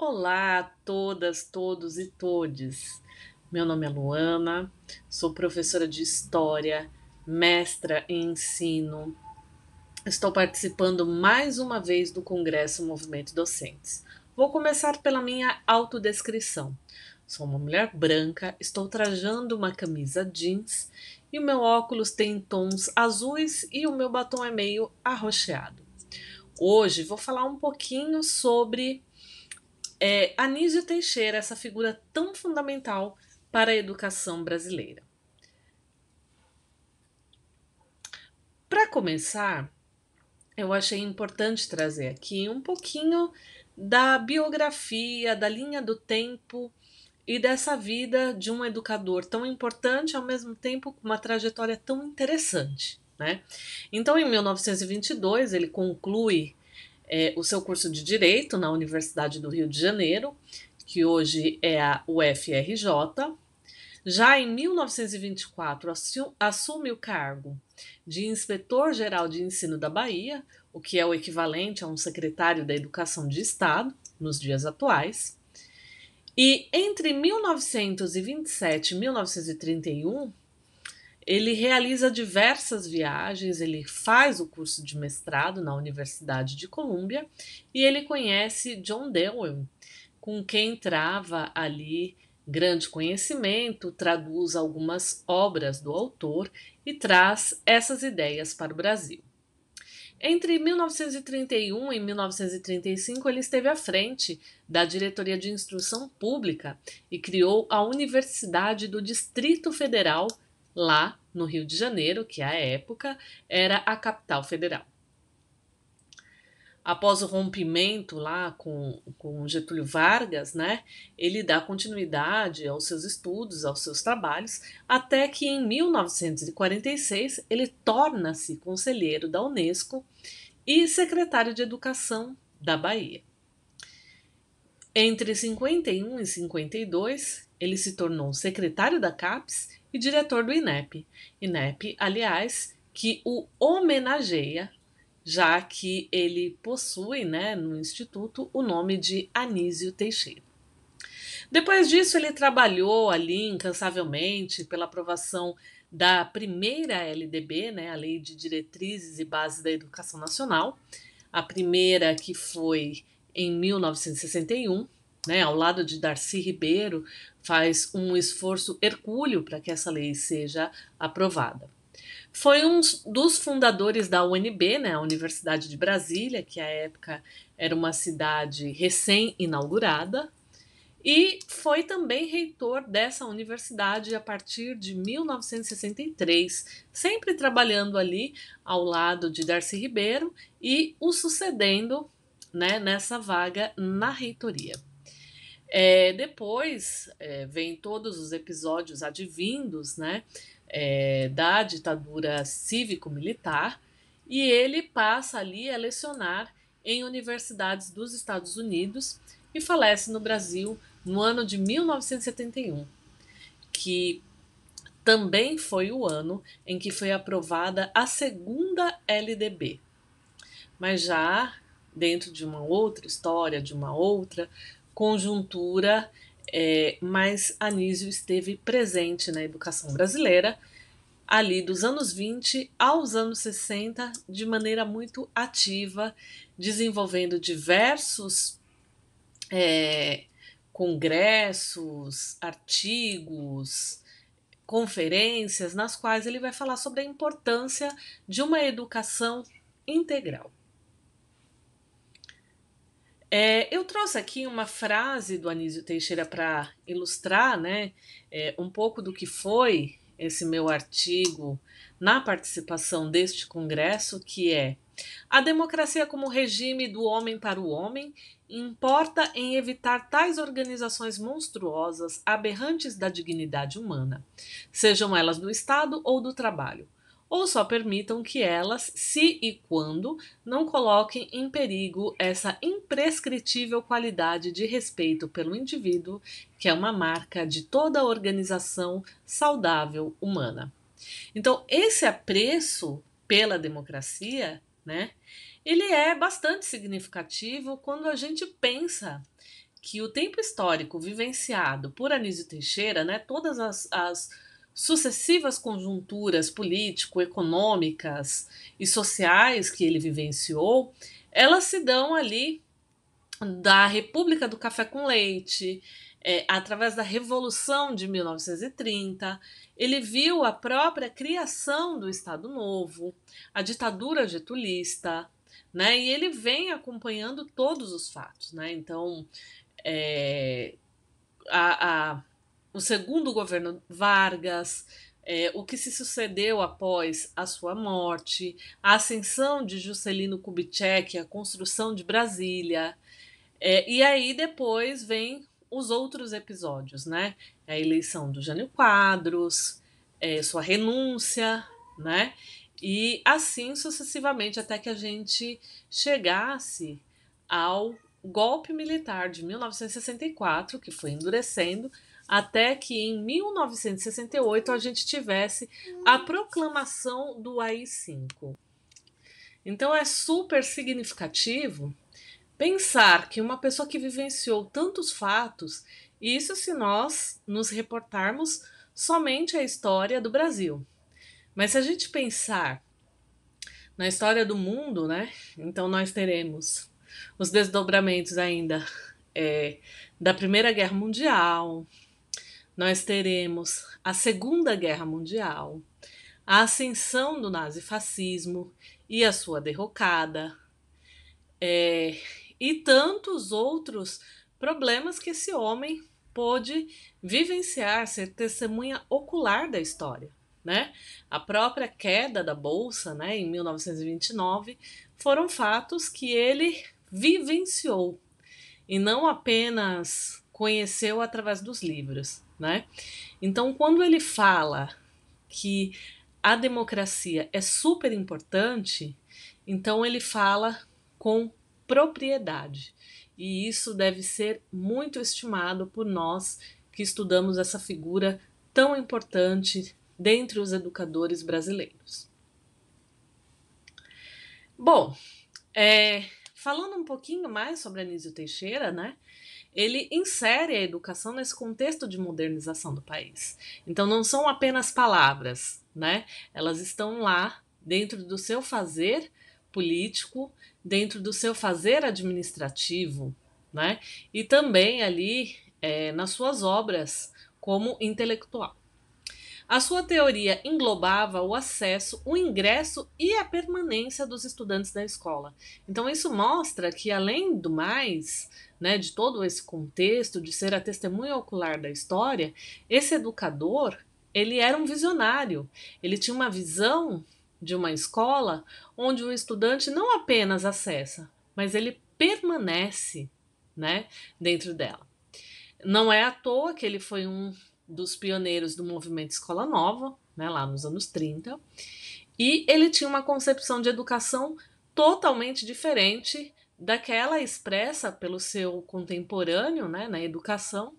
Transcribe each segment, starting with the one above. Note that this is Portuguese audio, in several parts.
Olá a todas, todos e todes. Meu nome é Luana, sou professora de História, mestra em Ensino. Estou participando mais uma vez do Congresso Movimento Docentes. Vou começar pela minha autodescrição. Sou uma mulher branca, estou trajando uma camisa jeans e o meu óculos tem tons azuis e o meu batom é meio arroxeado. Hoje vou falar um pouquinho sobre é Anísio Teixeira, essa figura tão fundamental para a educação brasileira. Para começar, eu achei importante trazer aqui um pouquinho da biografia, da linha do tempo e dessa vida de um educador tão importante, ao mesmo tempo com uma trajetória tão interessante. Né? Então, em 1922, ele conclui é, o seu curso de Direito na Universidade do Rio de Janeiro, que hoje é a UFRJ. Já em 1924, assume o cargo de Inspetor-Geral de Ensino da Bahia, o que é o equivalente a um secretário da Educação de Estado nos dias atuais. E entre 1927 e 1931, ele realiza diversas viagens, ele faz o curso de mestrado na Universidade de Colômbia e ele conhece John Dewey, com quem trava ali grande conhecimento, traduz algumas obras do autor e traz essas ideias para o Brasil. Entre 1931 e 1935, ele esteve à frente da Diretoria de Instrução Pública e criou a Universidade do Distrito Federal lá no Rio de Janeiro, que à é época era a capital federal. Após o rompimento lá com, com Getúlio Vargas, né, ele dá continuidade aos seus estudos, aos seus trabalhos, até que em 1946 ele torna-se conselheiro da Unesco e secretário de Educação da Bahia. Entre 51 e 52, ele se tornou secretário da CAPES e diretor do INEP. INEP, aliás, que o homenageia, já que ele possui né, no Instituto o nome de Anísio Teixeira. Depois disso, ele trabalhou ali incansavelmente pela aprovação da primeira LDB, né, a Lei de Diretrizes e Bases da Educação Nacional, a primeira que foi em 1961, né, ao lado de Darcy Ribeiro, faz um esforço hercúleo para que essa lei seja aprovada. Foi um dos fundadores da UNB, né, a Universidade de Brasília, que à época era uma cidade recém-inaugurada, e foi também reitor dessa universidade a partir de 1963, sempre trabalhando ali ao lado de Darcy Ribeiro e o sucedendo né, nessa vaga na reitoria. É, depois é, vem todos os episódios advindos né, é, da ditadura cívico-militar e ele passa ali a lecionar em universidades dos Estados Unidos e falece no Brasil no ano de 1971, que também foi o ano em que foi aprovada a segunda LDB. Mas já dentro de uma outra história, de uma outra conjuntura, é, mas Anísio esteve presente na educação brasileira ali dos anos 20 aos anos 60 de maneira muito ativa, desenvolvendo diversos é, congressos, artigos, conferências nas quais ele vai falar sobre a importância de uma educação integral. É, eu trouxe aqui uma frase do Anísio Teixeira para ilustrar né, é, um pouco do que foi esse meu artigo na participação deste congresso, que é a democracia como regime do homem para o homem importa em evitar tais organizações monstruosas, aberrantes da dignidade humana, sejam elas do Estado ou do trabalho ou só permitam que elas, se e quando, não coloquem em perigo essa imprescritível qualidade de respeito pelo indivíduo, que é uma marca de toda organização saudável humana. Então, esse apreço pela democracia, né, ele é bastante significativo quando a gente pensa que o tempo histórico vivenciado por Anísio Teixeira, né, todas as, as sucessivas conjunturas político-econômicas e sociais que ele vivenciou, elas se dão ali da República do Café com Leite, é, através da Revolução de 1930, ele viu a própria criação do Estado Novo, a ditadura getulista, né? E ele vem acompanhando todos os fatos, né? Então, é, a, a o segundo governo Vargas, é, o que se sucedeu após a sua morte, a ascensão de Juscelino Kubitschek, a construção de Brasília. É, e aí depois vem os outros episódios, né? A eleição do Jânio Quadros, é, sua renúncia, né? E assim sucessivamente até que a gente chegasse ao golpe militar de 1964, que foi endurecendo até que em 1968 a gente tivesse a proclamação do AI-5. Então é super significativo pensar que uma pessoa que vivenciou tantos fatos, isso se nós nos reportarmos somente à história do Brasil. Mas se a gente pensar na história do mundo, né? Então nós teremos os desdobramentos ainda é, da Primeira Guerra Mundial, nós teremos a Segunda Guerra Mundial, a ascensão do nazifascismo e a sua derrocada, é, e tantos outros problemas que esse homem pôde vivenciar, ser testemunha ocular da história. Né? A própria queda da Bolsa né, em 1929 foram fatos que ele vivenciou e não apenas conheceu através dos livros né? Então, quando ele fala que a democracia é super importante, então ele fala com propriedade. E isso deve ser muito estimado por nós que estudamos essa figura tão importante dentre os educadores brasileiros. Bom, é, falando um pouquinho mais sobre Anísio Teixeira, né? ele insere a educação nesse contexto de modernização do país. Então não são apenas palavras, né? Elas estão lá dentro do seu fazer político, dentro do seu fazer administrativo, né? E também ali é, nas suas obras como intelectual. A sua teoria englobava o acesso, o ingresso e a permanência dos estudantes da escola. Então, isso mostra que, além do mais, né, de todo esse contexto, de ser a testemunha ocular da história, esse educador ele era um visionário. Ele tinha uma visão de uma escola onde o estudante não apenas acessa, mas ele permanece né, dentro dela. Não é à toa que ele foi um dos pioneiros do movimento Escola Nova, né, lá nos anos 30, e ele tinha uma concepção de educação totalmente diferente daquela expressa pelo seu contemporâneo né, na educação,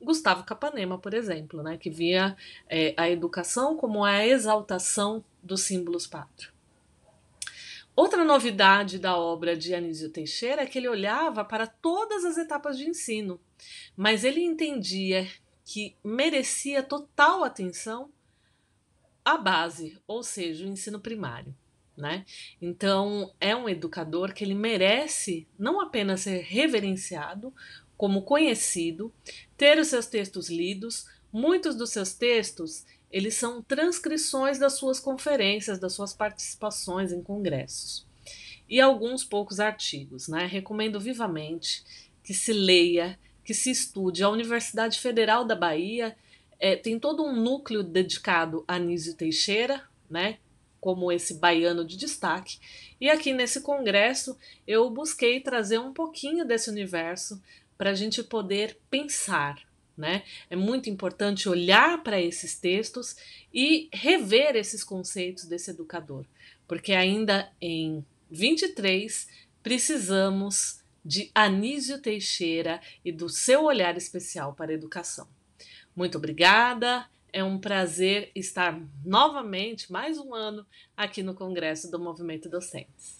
Gustavo Capanema, por exemplo, né, que via é, a educação como a exaltação dos símbolos pátrios. Outra novidade da obra de Anísio Teixeira é que ele olhava para todas as etapas de ensino, mas ele entendia que merecia total atenção a base, ou seja, o ensino primário. Né? Então, é um educador que ele merece não apenas ser reverenciado, como conhecido, ter os seus textos lidos. Muitos dos seus textos, eles são transcrições das suas conferências, das suas participações em congressos. E alguns poucos artigos, né? Recomendo vivamente que se leia, que se estude. A Universidade Federal da Bahia é, tem todo um núcleo dedicado a Anísio Teixeira, né? Como esse baiano de destaque. E aqui nesse congresso eu busquei trazer um pouquinho desse universo para a gente poder pensar, né? É muito importante olhar para esses textos e rever esses conceitos desse educador, porque ainda em 23 precisamos de Anísio Teixeira e do seu olhar especial para a educação. Muito obrigada. É um prazer estar novamente, mais um ano, aqui no Congresso do Movimento Docentes.